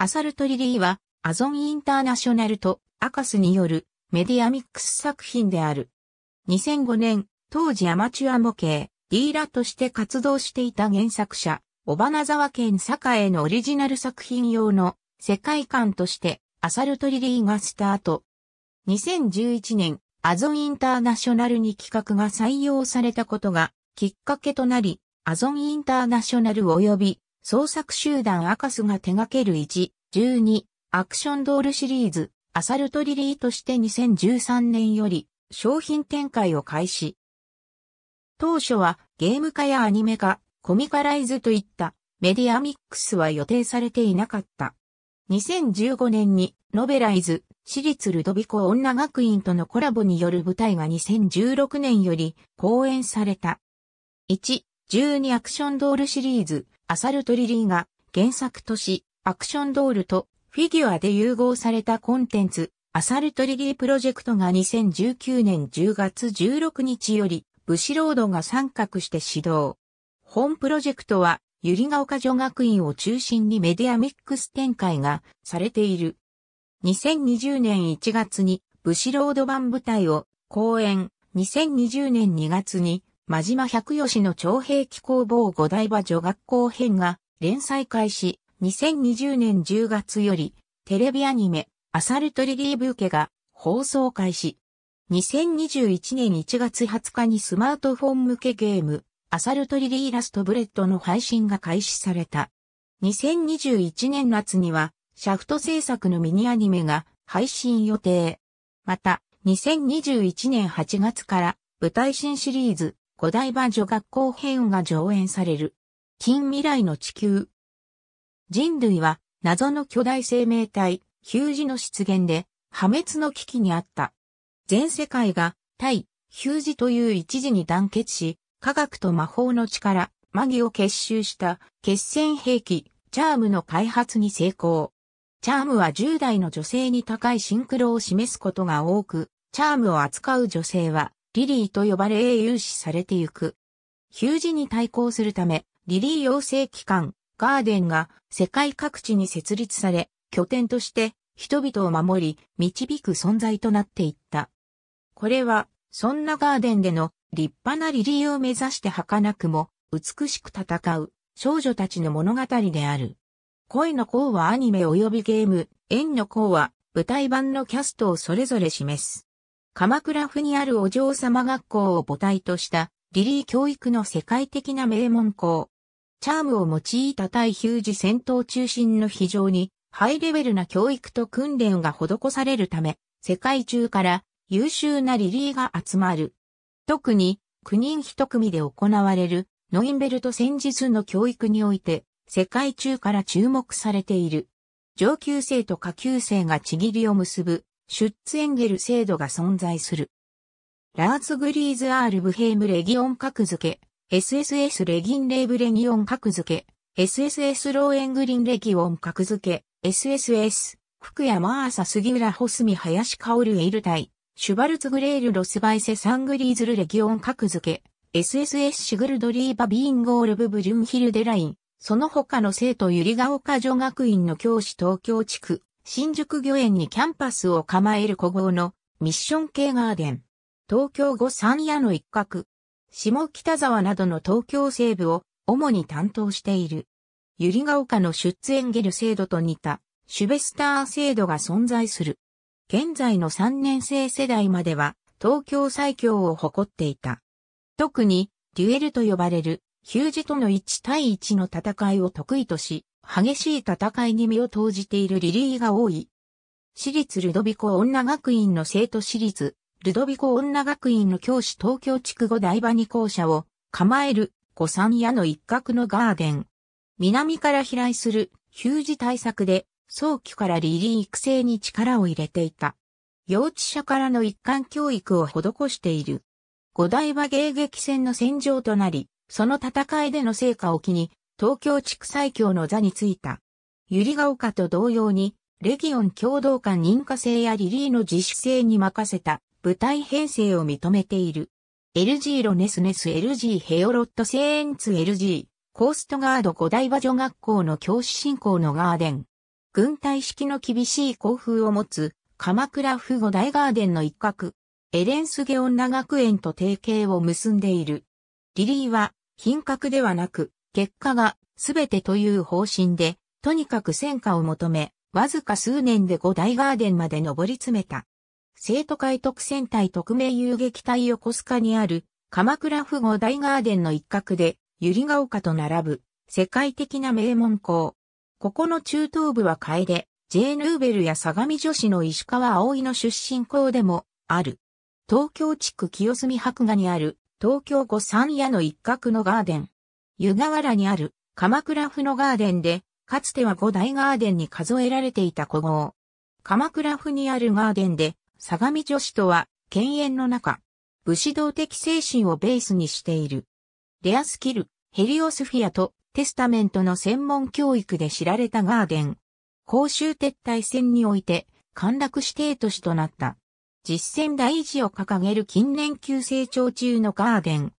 アサルトリリーは、アゾンインターナショナルとアカスによるメディアミックス作品である。2005年、当時アマチュア模型、ディーラーとして活動していた原作者、小花沢県栄のオリジナル作品用の世界観としてアサルトリリーがスタート。2011年、アゾンインターナショナルに企画が採用されたことがきっかけとなり、アゾンインターナショナル及び創作集団アカスが手掛ける1、12、アクションドールシリーズ、アサルトリリーとして2013年より商品展開を開始。当初はゲーム化やアニメ化、コミカライズといったメディアミックスは予定されていなかった。2015年にノベライズ、私立ルドビコ女学院とのコラボによる舞台が2016年より公演された。1、12アクションドールシリーズ、アサルトリリーが原作とし、アクションドールとフィギュアで融合されたコンテンツ、アサルトリリープロジェクトが2019年10月16日より、武士ロードが参画して始動。本プロジェクトは、ゆりが丘女学院を中心にメディアミックス展開がされている。2020年1月に、武士ロード版舞台を公演、2020年2月に、真島百吉の長兵機工房五大場女学校編が連載開始、2020年10月より、テレビアニメ、アサルトリリーブーケが放送開始。2021年1月20日にスマートフォン向けゲーム、アサルトリリーラストブレッドの配信が開始された。2021年夏には、シャフト制作のミニアニメが配信予定。また、2021年8月から、舞台新シリーズ、五代場女学校編が上演される。近未来の地球。人類は謎の巨大生命体、ヒュージの出現で破滅の危機にあった。全世界が対ヒュージという一時に団結し、科学と魔法の力、マギを結集した決戦兵器、チャームの開発に成功。チャームは10代の女性に高いシンクロを示すことが多く、チャームを扱う女性はリリーと呼ばれ英雄視されてゆく。ヒュージに対抗するため、リリー養成機関、ガーデンが世界各地に設立され、拠点として人々を守り、導く存在となっていった。これは、そんなガーデンでの立派なリリーを目指して儚くも美しく戦う少女たちの物語である。恋の項はアニメ及びゲーム、縁の項は舞台版のキャストをそれぞれ示す。鎌倉府にあるお嬢様学校を母体としたリリー教育の世界的な名門校。チャームを用いた対ヒュージ戦闘中心の非常にハイレベルな教育と訓練が施されるため、世界中から優秀なリリーが集まる。特に、9人1組で行われるノインベルト戦術の教育において、世界中から注目されている。上級生と下級生がちぎりを結ぶシュッツエンゲル制度が存在する。ラーツグリーズ・アール・ブヘーム・レギオン格付け、SSS レギン・レーブ・レギオン格付け、SSS ローエングリン・レギオン格付け、SSS、福山アーサ・杉浦・ホスミ・林ル・エイルイ、シュバルツ・グレール・ロスバイセ・サングリーズル・レギオン格付け、SSS シグルドリーバ・ビーンゴール・ブ・ブリュンヒルデ・ライン、その他の生徒リガオ丘女学院の教師東京地区、新宿御苑にキャンパスを構える古豪のミッション系ガーデン。東京五三屋の一角。下北沢などの東京西部を主に担当している。ゆりが丘の出演ゲル制度と似たシュベスター制度が存在する。現在の3年生世代までは東京最強を誇っていた。特にデュエルと呼ばれるヒュージとの1対1の戦いを得意とし、激しい戦いに身を投じているリリーが多い。私立ルドビコ女学院の生徒私立、ルドビコ女学院の教師東京地区後台場に校舎を構える五山屋の一角のガーデン。南から飛来するヒュージ対策で早期からリリー育成に力を入れていた。幼稚者からの一貫教育を施している。五台場迎撃戦の戦場となり、その戦いでの成果を機に、東京地区最強の座についた。百合ヶ丘と同様に、レギオン共同館認可制やリリーの自主性に任せた舞台編成を認めている。LG ロネスネス LG ヘオロットセーンツ LG コーストガード五大和女学校の教師振興のガーデン。軍隊式の厳しい校風を持つ鎌倉府五大ガーデンの一角。エレンスゲ女学園と提携を結んでいる。リリーは品格ではなく結果が全てという方針で、とにかく戦果を求め、わずか数年で五大ガーデンまで上り詰めた。生徒会特選隊特命遊撃隊横須賀にある鎌倉府五大ガーデンの一角で、百合ヶ丘と並ぶ世界的な名門校。ここの中東部は楓、J. ヌーベルや相模女子の石川葵の出身校でもある。東京地区清澄白河にある東京御三夜の一角のガーデン。湯河原にある鎌倉府のガーデンで、かつては五大ガーデンに数えられていた古豪。鎌倉府にあるガーデンで、相模女子とは、犬猿の中、武士道的精神をベースにしている。レアスキル、ヘリオスフィアとテスタメントの専門教育で知られたガーデン。公衆撤退戦において、陥落指定都市となった。実践第一を掲げる近年急成長中のガーデン。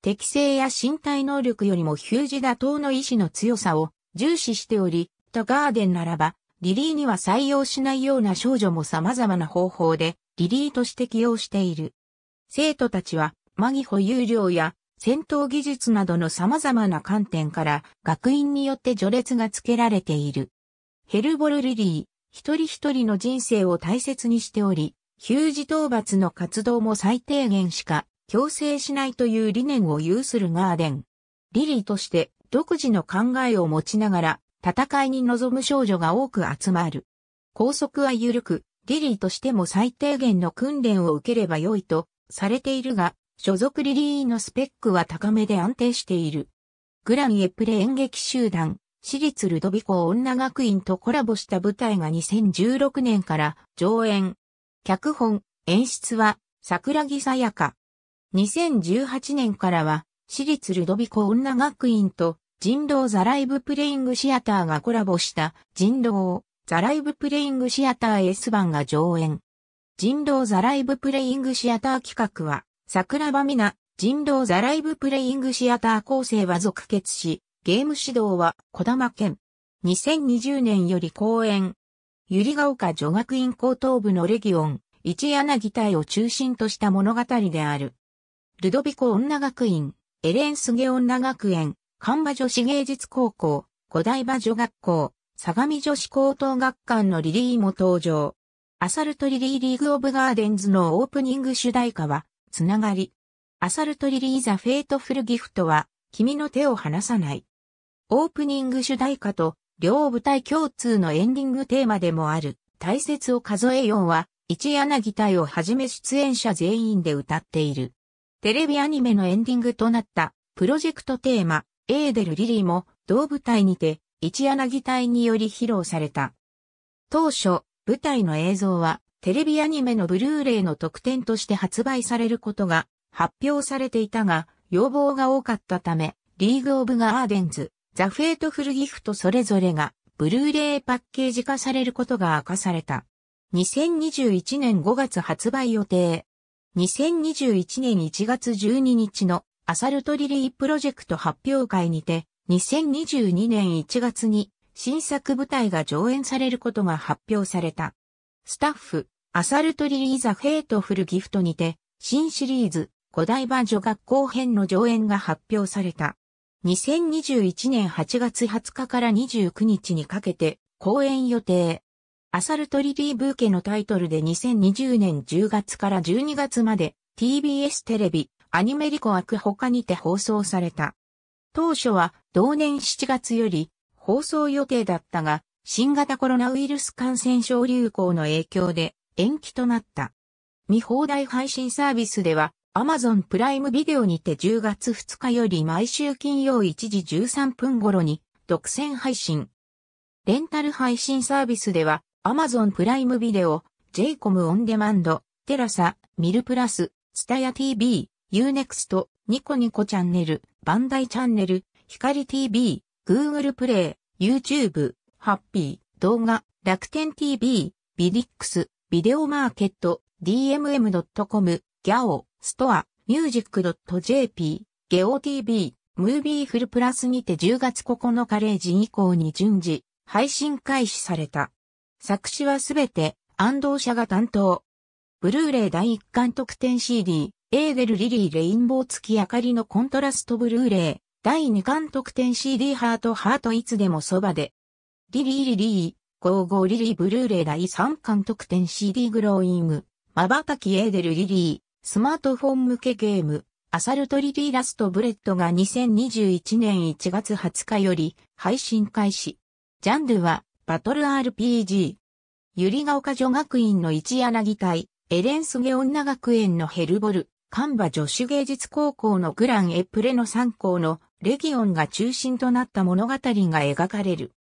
適性や身体能力よりもヒュージ打倒の意志の強さを重視しており、とガーデンならば、リリーには採用しないような少女も様々な方法で、リリーとして起用している。生徒たちは、マギ保有量や戦闘技術などの様々な観点から、学院によって序列が付けられている。ヘルボル・リリー、一人一人の人生を大切にしており、ヒュージ討伐の活動も最低限しか強制しないという理念を有するガーデン。リリーとして独自の考えを持ちながら戦いに臨む少女が多く集まる。拘束は緩く、リリーとしても最低限の訓練を受ければ良いとされているが、所属リリーのスペックは高めで安定している。グラン・エプレ演劇集団、私立ルドビコ女学院とコラボした舞台が2016年から上演。脚本、演出は桜木さやか。2018年からは、私立ルドビコ女学院と人道ザライブプレイングシアターがコラボした人道ザライブプレイングシアター S 版が上演。人道ザライブプレイングシアター企画は、桜場美奈、人道ザライブプレイングシアター構成は続結し、ゲーム指導は小玉県。2020年より公演。百合ヶ丘女学院高等部のレギオン、一柳隊を中心とした物語である。ルドビコ女学院、エレンスゲ女学園、カンバ女子芸術高校、五台場女学校、相模女子高等学館のリリーも登場。アサルトリリーリーグオブガーデンズのオープニング主題歌は、つながり。アサルトリリーザ・フェイトフル・ギフトは、君の手を離さない。オープニング主題歌と、両舞台共通のエンディングテーマでもある、大切を数えうは、一柳隊をはじめ出演者全員で歌っている。テレビアニメのエンディングとなったプロジェクトテーマ、エーデル・リリーも同舞台にて一柳隊により披露された。当初、舞台の映像はテレビアニメのブルーレイの特典として発売されることが発表されていたが、要望が多かったため、リーグ・オブ・ガーデンズ、ザ・フェイトフル・ギフトそれぞれが、ブルーレイパッケージ化されることが明かされた。2021年5月発売予定、2021年1月12日のアサルトリリープロジェクト発表会にて、2022年1月に新作舞台が上演されることが発表された。スタッフ、アサルトリリーザ・ヘイトフル・ギフトにて、新シリーズ、五台場女学校編の上演が発表された。2021年8月20日から29日にかけて、公演予定。アサルトリリーブーケのタイトルで2020年10月から12月まで TBS テレビアニメリコアク他にて放送された。当初は同年7月より放送予定だったが新型コロナウイルス感染症流行の影響で延期となった。見放題配信サービスでは Amazon プライムビデオにて10月2日より毎週金曜1時13分頃に独占配信。レンタル配信サービスでは Amazon プライムビデオ、JCOM オンデマンド、テラサ、ミルプラス、ツタヤ TV、Unext、ニコニコチャンネル、バンダイチャンネル、ヒカリ TV、Google プレイ、YouTube、ハッピー、動画、楽天 TV、ビディックス、ビデオマーケット、dmm.com、ギャオ、ストア、ミュージック j p ゲオ TV、ムービーフルプラスにて10月9日0時以降に順次、配信開始された。作詞はすべて安藤社が担当。ブルーレイ第1巻特典 CD、エーデル・リリー・レインボー付き明かりのコントラストブルーレイ、第2巻特典 CD ハートハートいつでもそばで。リリー・リリー、55リリー・ブルーレイ第3巻特典 CD グローイング、瞬きエーデル・リリー、スマートフォン向けゲーム、アサルトリリーラストブレッドが2021年1月20日より配信開始。ジャンルはバトル RPG。リガオ丘女学院の一柳隊、エレンスゲ女学園のヘルボル、カンバ女子芸術高校のグランエプレの3校のレギオンが中心となった物語が描かれる。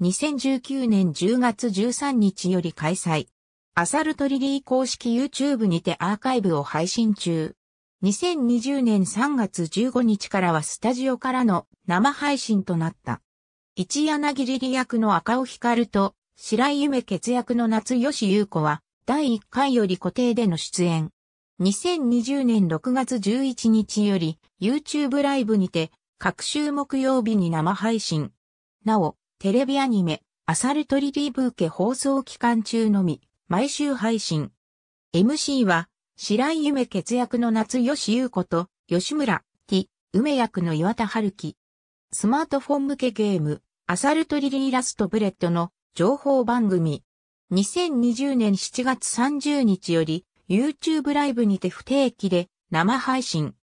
2019年10月13日より開催。アサルトリリー公式 YouTube にてアーカイブを配信中。2020年3月15日からはスタジオからの生配信となった。一柳リリ役の赤尾光と白井夢傑役の夏吉優子は第1回より固定での出演。2020年6月11日より YouTube ライブにて各週木曜日に生配信。なお、テレビアニメアサルトリリーブーケ放送期間中のみ毎週配信。MC は白井夢傑役の夏吉優子と吉村 T 梅役の岩田春樹。スマートフォン向けゲーム、アサルトリリーラストブレッドの情報番組。2020年7月30日より YouTube ライブにて不定期で生配信。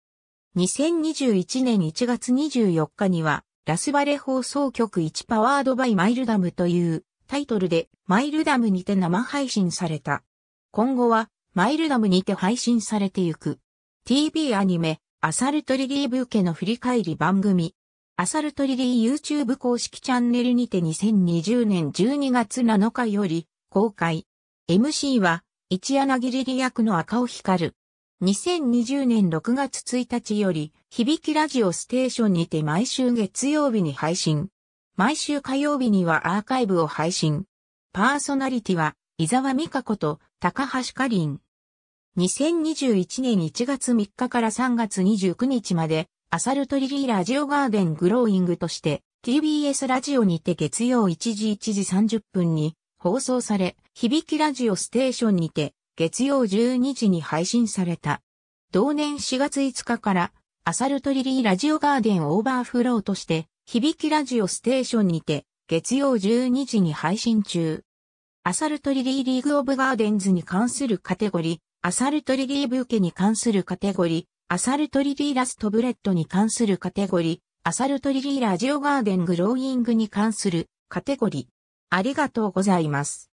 2021年1月24日にはラスバレ放送局1パワードバイマイルダムというタイトルでマイルダムにて生配信された。今後はマイルダムにて配信されてゆく。TV アニメ、アサルトリリーブ受けの振り返り番組、アサルトリリー YouTube 公式チャンネルにて2020年12月7日より公開。MC は、一柳リリ役の赤尾光る。2020年6月1日より、響きラジオステーションにて毎週月曜日に配信。毎週火曜日にはアーカイブを配信。パーソナリティは、伊沢美香子と高橋香林。2021年1月3日から3月29日まで、アサルトリリーラジオガーデングローイングとして、TBS ラジオにて月曜1時1時30分に放送され、響きラジオステーションにて月曜12時に配信された。同年4月5日から、アサルトリリーラジオガーデンオーバーフローとして、響きラジオステーションにて、月曜12時に配信中。アサルトリリーリーグオブガーデンズに関するカテゴリー、アサルトリリーブーケに関するカテゴリー、アサルトリリーラストブレッドに関するカテゴリー、アサルトリリーラジオガーデングローイングに関するカテゴリー。ありがとうございます。